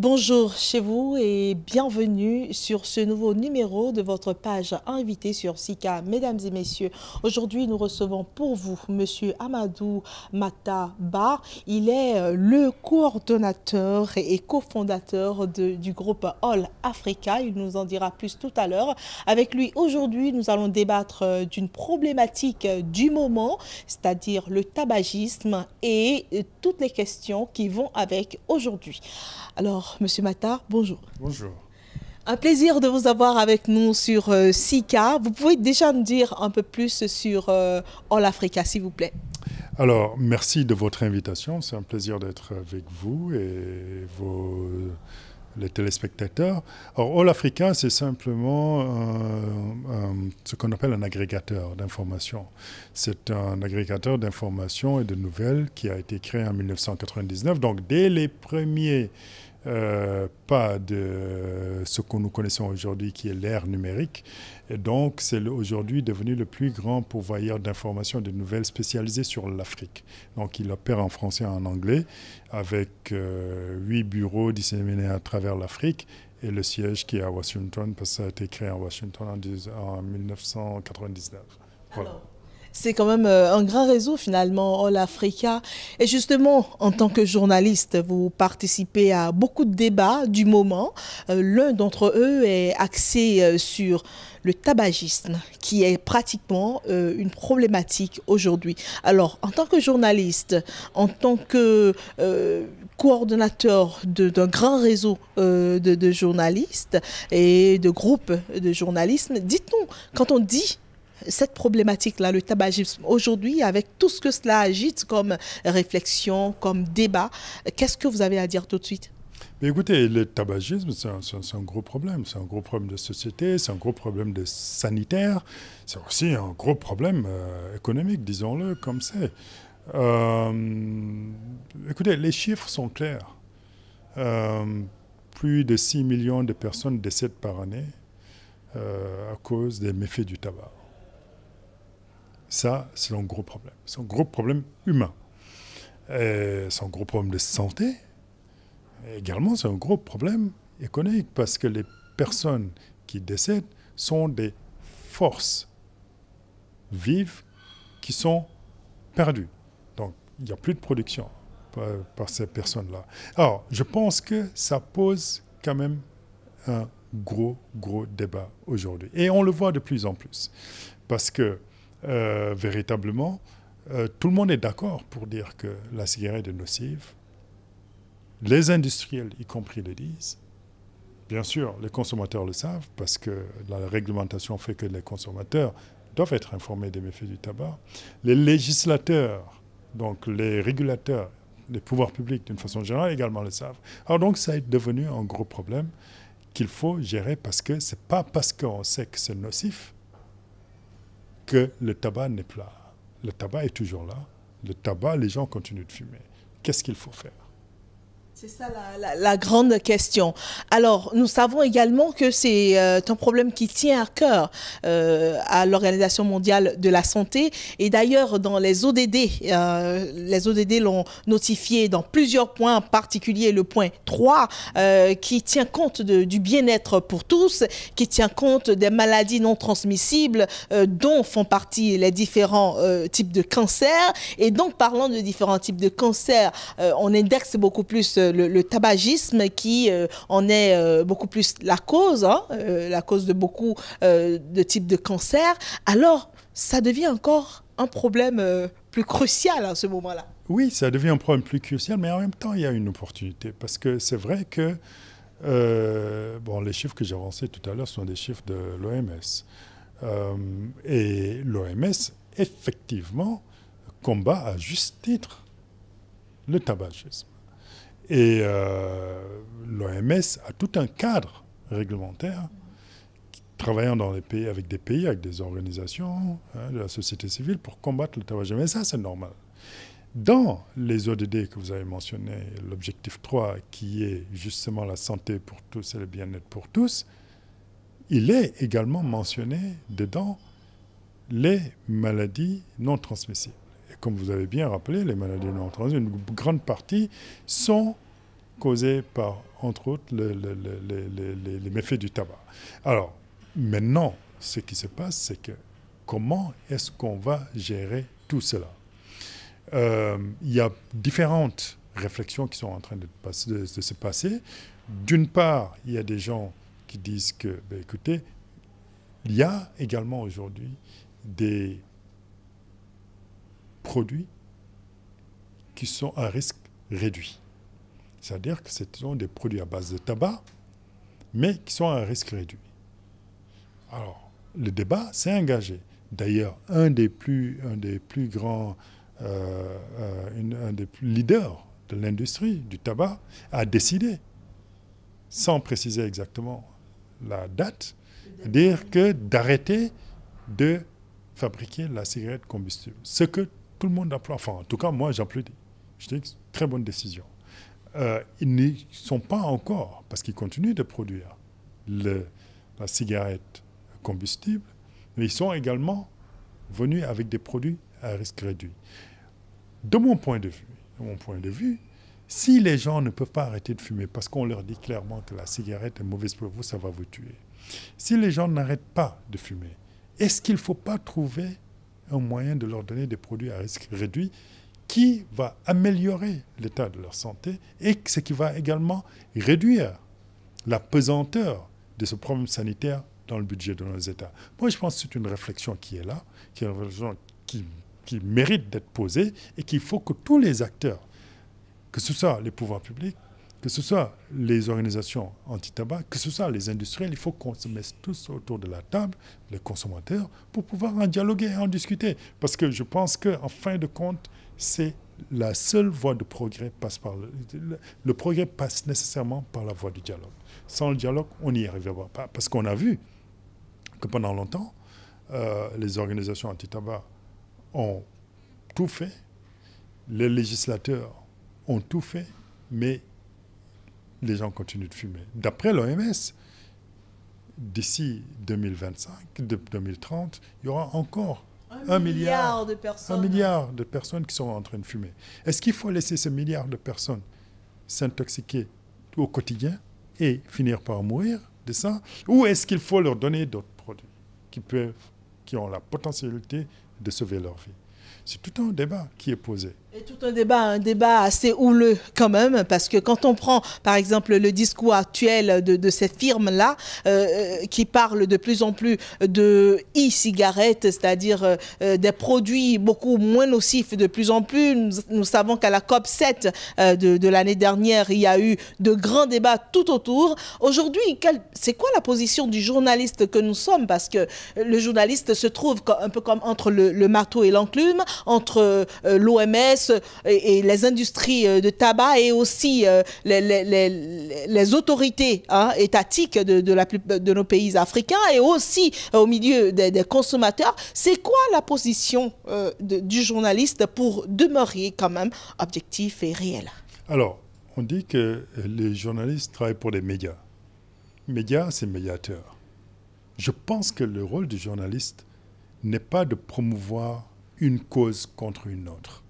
Bonjour chez vous et bienvenue sur ce nouveau numéro de votre page invité sur SICA. Mesdames et messieurs, aujourd'hui nous recevons pour vous Monsieur Amadou Mataba. Il est euh, le coordonnateur et cofondateur du groupe All Africa. Il nous en dira plus tout à l'heure. Avec lui aujourd'hui, nous allons débattre euh, d'une problématique euh, du moment, c'est-à-dire le tabagisme et toutes les questions qui vont avec aujourd'hui. Alors, Monsieur Matar, bonjour. Bonjour. Un plaisir de vous avoir avec nous sur euh, SICA. Vous pouvez déjà nous dire un peu plus sur euh, All Africa, s'il vous plaît. Alors, merci de votre invitation. C'est un plaisir d'être avec vous et vos, les téléspectateurs. Alors, All Africa, c'est simplement ce qu'on appelle un agrégateur d'informations. C'est un agrégateur d'informations et de nouvelles qui a été créé en 1999. Donc, dès les premiers euh, pas de ce que nous connaissons aujourd'hui qui est l'ère numérique. Et donc, c'est aujourd'hui devenu le plus grand pourvoyeur d'informations, de nouvelles spécialisées sur l'Afrique. Donc, il opère en français et en anglais avec euh, huit bureaux disséminés à travers l'Afrique et le siège qui est à Washington, parce que ça a été créé à Washington en, 1999. Voilà c'est quand même euh, un grand réseau finalement, All Africa. Et justement, en tant que journaliste, vous participez à beaucoup de débats du moment. Euh, l'un d'entre eux est axé euh, sur le tabagisme, qui est pratiquement une problématique aujourd'hui. Alors, en tant que journaliste, en tant que coordonnateur d'un grand réseau de, de, journalistes et de groupes de journalisme, dites-nous, quand on dit cette problématique-là, le tabagisme, aujourd'hui, avec tout ce que cela agite comme réflexion, comme débat, qu'est-ce que vous avez à dire tout de suite écoutez, le tabagisme, c'est un, gros problème. C'est un gros problème de société, c'est un gros problème de sanitaire, c'est aussi un gros problème euh, économique, disons-le comme c'est. Euh, écoutez, les chiffres sont clairs. Euh, plus de 6 millions de personnes décèdent par année à cause des méfaits du tabac. Ça, c'est un gros problème. C'est un gros problème humain. Euh, c'est un gros problème de santé. également, c'est un gros problème économique parce que les personnes qui décèdent sont des forces vives qui sont perdues. Donc, il n'y a plus de production par, par ces personnes-là. Alors, je pense que ça pose quand même un gros, gros débat aujourd'hui. Et on le voit de plus en plus. Parce que euh, véritablement, euh, tout le monde est d'accord pour dire que la cigarette est nocive. Les industriels, y compris, le disent. Bien sûr, les consommateurs le savent parce que la réglementation fait que les consommateurs doivent être informés des méfaits du tabac. Les législateurs, donc les régulateurs, les pouvoirs publics d'une façon générale également le savent. Alors donc ça est devenu un gros problème qu'il faut gérer parce que ce n'est pas parce qu'on sait que c'est nocif que le tabac n'est plus là. Le tabac est toujours là. Le tabac, les gens continuent de fumer. Qu'est-ce qu'il faut faire c'est ça la, grande question. Alors, nous savons également que c'est euh, un problème qui tient à cœur euh, à l'Organisation mondiale de la santé. Et d'ailleurs, dans les ODD, euh, les ODD l'ont notifié dans plusieurs points, en particulier le point 3, qui tient compte du bien-être pour tous, qui tient compte des maladies non transmissibles dont font partie les différents types de cancers. Et donc, parlant de différents types de cancers, on indexe beaucoup plus le, tabagisme qui euh, en est euh, beaucoup plus la cause, hein, euh, la cause de beaucoup de types de cancers, alors ça devient encore un problème plus crucial à ce moment-là. Oui, ça devient un problème plus crucial, mais en même temps, il y a une opportunité. Parce que c'est vrai que bon, les chiffres que j'ai avancés tout à l'heure sont des chiffres de l'OMS. et l'OMS, effectivement, combat à juste titre le tabagisme. Et euh, l'OMS a tout un cadre réglementaire travaillant avec des pays, avec des organisations hein, de la société civile pour combattre le tabagisme. Et ça, c'est normal. Dans les ODD que vous avez mentionnés, l'objectif 3, qui est justement la santé pour tous et le bien-être pour tous, il est également mentionné dedans les maladies non transmissibles comme vous avez bien rappelé, les maladies non transmissibles, une grande partie sont causées par, entre autres, les, méfaits du tabac. Alors, maintenant, ce qui se passe, c'est que comment est-ce qu'on va gérer tout cela euh, Il y a différentes réflexions qui sont en train de, se passer. D'une part, il y a des gens qui disent que, ben, écoutez, il y a également aujourd'hui des produits qui sont à risque réduit. C'est-à-dire que ce sont des produits à base de tabac, mais qui sont à risque réduit. Alors, le débat s'est engagé. D'ailleurs, un des plus, un des plus grands, euh, euh, un des leaders de l'industrie du tabac a décidé, sans préciser exactement la date, dire que d'arrêter de fabriquer la cigarette combustible. Ce que tout le monde applaudit. Enfin, en tout cas, moi, j'applaudis. Je dis que c'est une très bonne décision. Euh, ils n'y sont pas encore, parce qu'ils continuent de produire le, la cigarette combustible, mais ils sont également venus avec des produits à risque réduit. De mon point de vue, de mon point de vue, si les gens ne peuvent pas arrêter de fumer parce qu'on leur dit clairement que la cigarette est mauvaise pour vous, ça va vous tuer. Si les gens n'arrêtent pas de fumer, est-ce qu'il ne faut pas trouver un moyen de leur donner des produits à risque réduit qui va améliorer l'état de leur santé et ce qui va également réduire la pesanteur de ce problème sanitaire dans le budget de nos États. Moi, je pense que c'est une réflexion qui est là, qui est qui, qui mérite d'être posée et qu'il faut que tous les acteurs, que ce soit les pouvoirs publics, que ce soit les organisations anti-tabac, que ce soit les industriels, il faut qu'on se mette tous autour de la table, les consommateurs, pour pouvoir en dialoguer et en discuter. Parce que je pense qu'en fin de compte, c'est la seule voie de progrès passe par le, progrès passe nécessairement par la voie du dialogue. Sans le dialogue, on n'y arrivera pas. Parce qu'on a vu que pendant longtemps, euh, les organisations anti-tabac ont tout fait, les législateurs ont tout fait, mais les gens continuent de fumer. D'après l'OMS, d'ici 2025, 2030, il y aura encore un, milliard, de personnes. de personnes qui sont en train de fumer. Est-ce qu'il faut laisser ces milliards de personnes s'intoxiquer au quotidien et finir par mourir de ça Ou est-ce qu'il faut leur donner d'autres produits qui, peuvent, qui ont la potentialité de sauver leur vie C'est tout un débat qui est posé. Et tout un débat, un débat assez houleux quand même, parce que quand on prend par exemple le discours actuel de, ces firmes-là, euh, euh, qui parlent de plus en plus de e-cigarettes, c'est-à-dire euh, des produits beaucoup moins nocifs de plus en plus, nous, savons qu'à la COP 7 de, l'année dernière, il y a eu de grands débats tout autour. Aujourd'hui, c'est quoi la position du journaliste que nous sommes Parce que le journaliste se trouve un peu comme entre le marteau et l'enclume, entre l'OMS, euh, et, les industries euh, de tabac et aussi euh, les, autorités hein, étatiques de, nos pays africains et aussi au milieu des, consommateurs. C'est quoi la position du journaliste pour demeurer quand même objectif et réel Alors, on dit que les journalistes travaillent pour les médias. Médias, c'est médiateur. Je pense que le rôle du journaliste n'est pas de promouvoir une cause contre une autre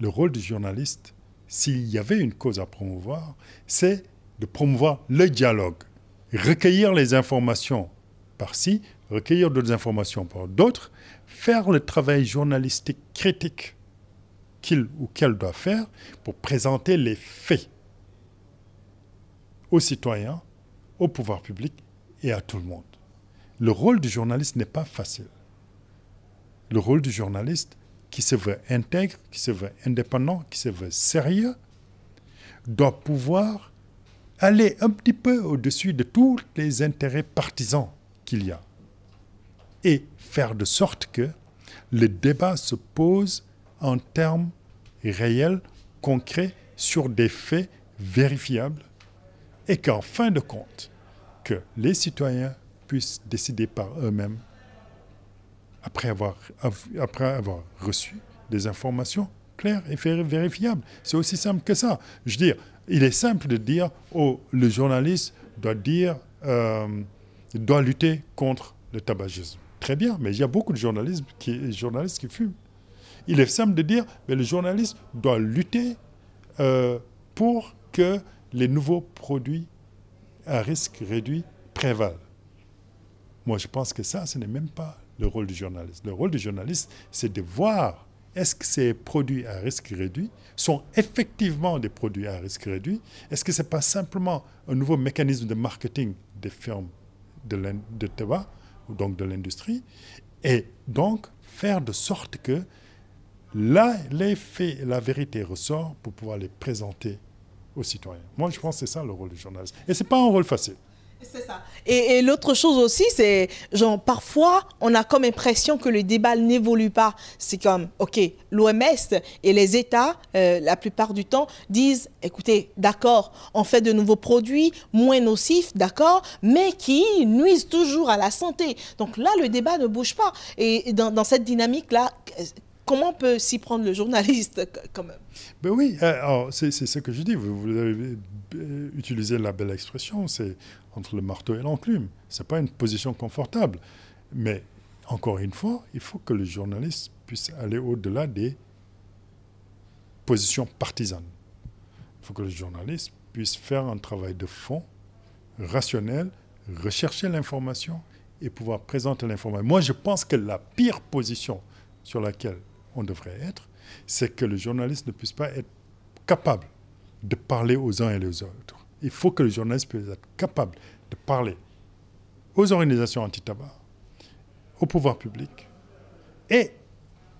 le rôle du journaliste, s'il y avait une cause à promouvoir, c'est de promouvoir le dialogue, recueillir les informations par-ci, recueillir d'autres informations par d'autres, faire le travail journalistique critique qu'il ou qu'elle doit faire pour présenter les faits aux citoyens, au pouvoir public et à tout le monde. Le rôle du journaliste n'est pas facile. Le rôle du journaliste, qui se veut intègre, qui se veut indépendant, qui se veut sérieux, doit pouvoir aller un petit peu au-dessus de tous les intérêts partisans qu'il y a et faire de sorte que le débat se pose en termes réels, concrets, sur des faits vérifiables et qu'en fin de compte, que les citoyens puissent décider par eux-mêmes après avoir, après avoir reçu des informations claires et vérifiables. C'est aussi simple que ça. Je veux dire, il est simple de dire, oh, le journaliste doit dire, euh, doit lutter contre le tabagisme. Très bien, mais il y a beaucoup de journalistes qui, journalistes qui fument. Il est simple de dire, mais le journaliste doit lutter euh, pour que les nouveaux produits à risque réduit prévalent. Moi, je pense que ça, ce n'est même pas le rôle du journaliste. Le rôle du journaliste, c'est de voir est-ce que ces produits à risque réduit sont effectivement des produits à risque réduit Est-ce que ce n'est pas simplement un nouveau mécanisme de marketing des firmes de, de tabac, ou donc de l'industrie Et donc, faire de sorte que là, les faits, la vérité ressort pour pouvoir les présenter aux citoyens. Moi, je pense que c'est ça le rôle du journaliste. Et ce n'est pas un rôle facile. C'est ça. Et, l'autre chose aussi, c'est, genre, parfois, on a comme impression que le débat n'évolue pas. C'est comme, OK, l'OMS et les États, euh, la plupart du temps, disent, écoutez, d'accord, on fait de nouveaux produits moins nocifs, d'accord, mais qui nuisent toujours à la santé. Donc là, le débat ne bouge pas. Et dans, dans cette dynamique-là, comment peut s'y prendre le journaliste quand même Ben oui, euh, c'est ce que je dis. Vous, vous avez utilisé la belle expression, c'est entre le marteau et l'enclume. Ce n'est pas une position confortable. Mais encore une fois, il faut que le journaliste puisse aller au-delà des positions partisanes. Il faut que le journaliste puisse faire un travail de fond, rationnel, rechercher l'information et pouvoir présenter l'information. Moi, je pense que la pire position sur laquelle on devrait être, c'est que le journaliste ne puisse pas être capable de parler aux uns et aux autres. Il faut que le journaliste puisse être capable de parler aux organisations anti-tabac, au pouvoir public et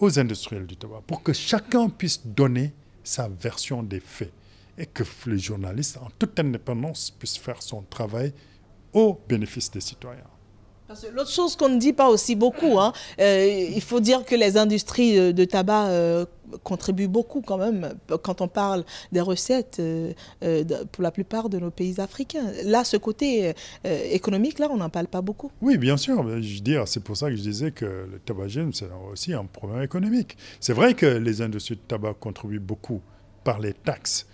aux industriels du tabac pour que chacun puisse donner sa version des faits et que le journaliste, en toute indépendance, puisse faire son travail au bénéfice des citoyens l'autre chose qu'on ne dit pas aussi beaucoup, hein, euh, il faut dire que les industries de, tabac euh, contribuent beaucoup quand même euh, quand on parle des recettes pour la plupart de nos pays africains. Là, ce côté économique, là, on n'en parle pas beaucoup. Oui, bien sûr. Je dire, c'est pour ça que je disais que le tabagisme, c'est aussi un problème économique. C'est vrai que les industries de tabac contribuent beaucoup par les taxes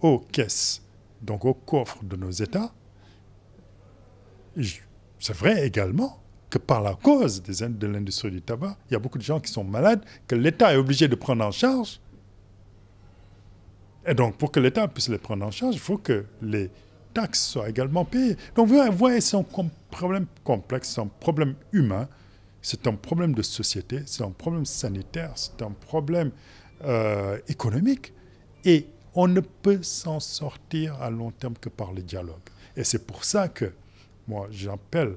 aux caisses, donc au coffre de nos États. C'est vrai également que par la cause des de l'industrie du tabac, il y a beaucoup de gens qui sont malades, que l'État est obligé de prendre en charge. Et donc, pour que l'État puisse les prendre en charge, il faut que les taxes soient également payées. Donc, vous voyez, c'est un problème complexe, c'est un problème humain, c'est un problème de société, c'est un problème sanitaire, c'est un problème euh, économique. Et on ne peut s'en sortir à long terme que par le dialogue. Et c'est pour ça que moi, j'appelle,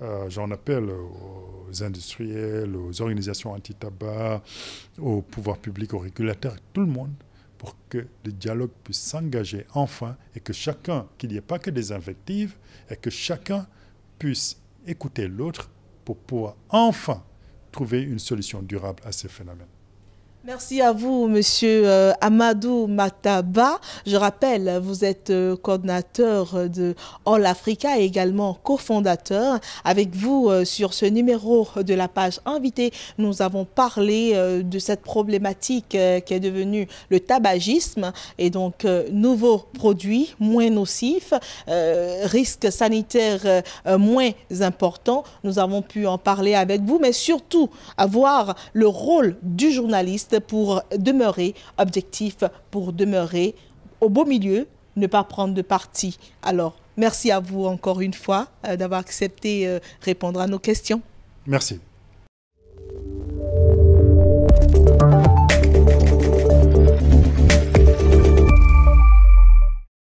euh, j'en appelle aux industriels, aux organisations anti-tabac, aux pouvoirs publics, aux régulateurs, tout le monde, pour que le dialogue puisse s'engager enfin et que chacun, qu'il n'y ait pas que des invectives, et que chacun puisse écouter l'autre pour pouvoir enfin trouver une solution durable à ces phénomènes. Merci à vous, Monsieur euh, Amadou Mataba. Je rappelle, vous êtes euh, coordonnateur de All Africa et également cofondateur. Avec vous, euh, sur ce numéro de la page invitée, nous avons parlé de cette problématique qui est devenue le tabagisme et donc nouveaux produits moins nocifs, risques sanitaires moins importants. Nous avons pu en parler avec vous, mais surtout avoir le rôle du journaliste pour demeurer objectif, pour demeurer au beau milieu, ne pas prendre de parti. Alors, merci à vous encore une fois euh, d'avoir accepté euh, répondre à nos questions. Merci.